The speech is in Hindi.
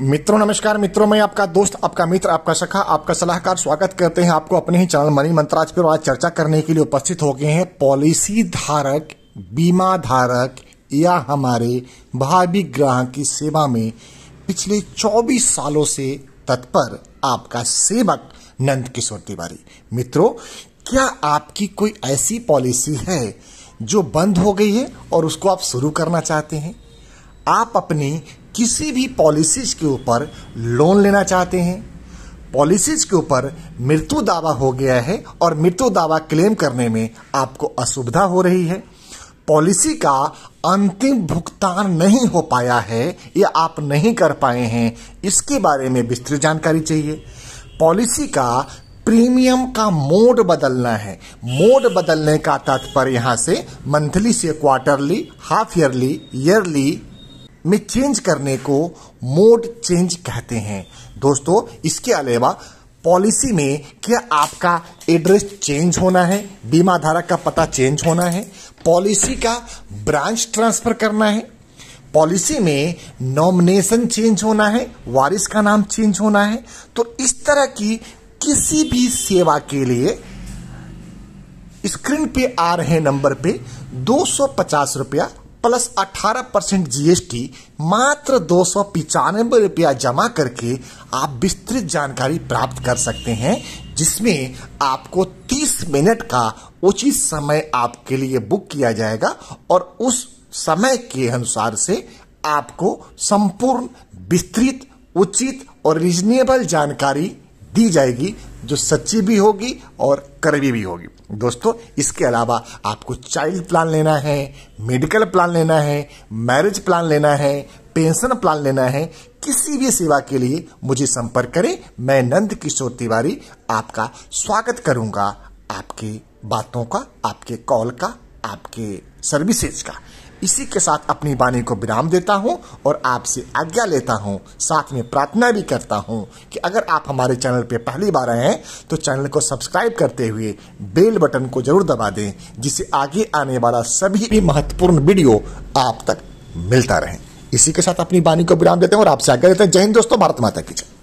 मित्रों नमस्कार मित्रों मैं आपका दोस्त आपका मित्र आपका सखा आपका सलाहकार स्वागत करते हैं आपको अपने ही चैनल मनी मंत्राज पर आज चर्चा करने के लिए उपस्थित हो गए हैं पॉलिसी धारक बीमा धारक या हमारे भावी ग्राहक की सेवा में पिछले 24 सालों से तत्पर आपका सेवक नंद किशोर तिवारी मित्रों क्या आपकी कोई ऐसी पॉलिसी है जो बंद हो गई है और उसको आप शुरू करना चाहते हैं आप अपनी किसी भी पॉलिसीज के ऊपर लोन लेना चाहते हैं पॉलिसीज के ऊपर मृत्यु दावा हो गया है और मृत्यु दावा क्लेम करने में आपको असुविधा हो रही है पॉलिसी का अंतिम भुगतान नहीं हो पाया है या आप नहीं कर पाए हैं इसके बारे में विस्तृत जानकारी चाहिए पॉलिसी का प्रीमियम का मोड बदलना है मोड बदलने का तात्पर्य यहाँ से मंथली से क्वार्टरली हाफ ईयरली ईयरली में चेंज करने को मोड चेंज कहते हैं दोस्तों इसके अलावा पॉलिसी में क्या आपका एड्रेस चेंज होना है बीमा धारक का पता चेंज होना है पॉलिसी का ब्रांच ट्रांसफर करना है पॉलिसी में नॉमिनेशन चेंज होना है वारिस का नाम चेंज होना है तो इस तरह की किसी भी सेवा के लिए स्क्रीन पे आ रहे नंबर पे दो सौ पचास रुपया प्लस अठारह परसेंट जीएसटी मात्र दो सौ पिचानबे रुपया जमा करके आप विस्तृत जानकारी प्राप्त कर सकते हैं जिसमें आपको 30 मिनट का उचित समय आपके लिए बुक किया जाएगा और उस समय के अनुसार से आपको संपूर्ण विस्तृत उचित और रिजनेबल जानकारी दी जाएगी जो सच्ची भी होगी और करवी भी होगी दोस्तों इसके अलावा आपको चाइल्ड प्लान लेना है मेडिकल प्लान लेना है मैरिज प्लान लेना है पेंशन प्लान लेना है किसी भी सेवा के लिए मुझे संपर्क करें मैं नंद किशोर तिवारी आपका स्वागत करूंगा आपकी बातों का आपके कॉल का आपके सर्विसेज का इसी के साथ अपनी वाणी को विराम देता हूँ और आपसे आज्ञा लेता हूँ साथ में प्रार्थना भी करता हूँ कि अगर आप हमारे चैनल पर पहली बार आए हैं तो चैनल को सब्सक्राइब करते हुए बेल बटन को जरूर दबा दें जिससे आगे आने वाला सभी भी महत्वपूर्ण वीडियो आप तक मिलता रहे इसी के साथ अपनी वाणी को विराम देते हैं और आपसे आज्ञा देते हैं जय हिंद दोस्तों भारत माता की जय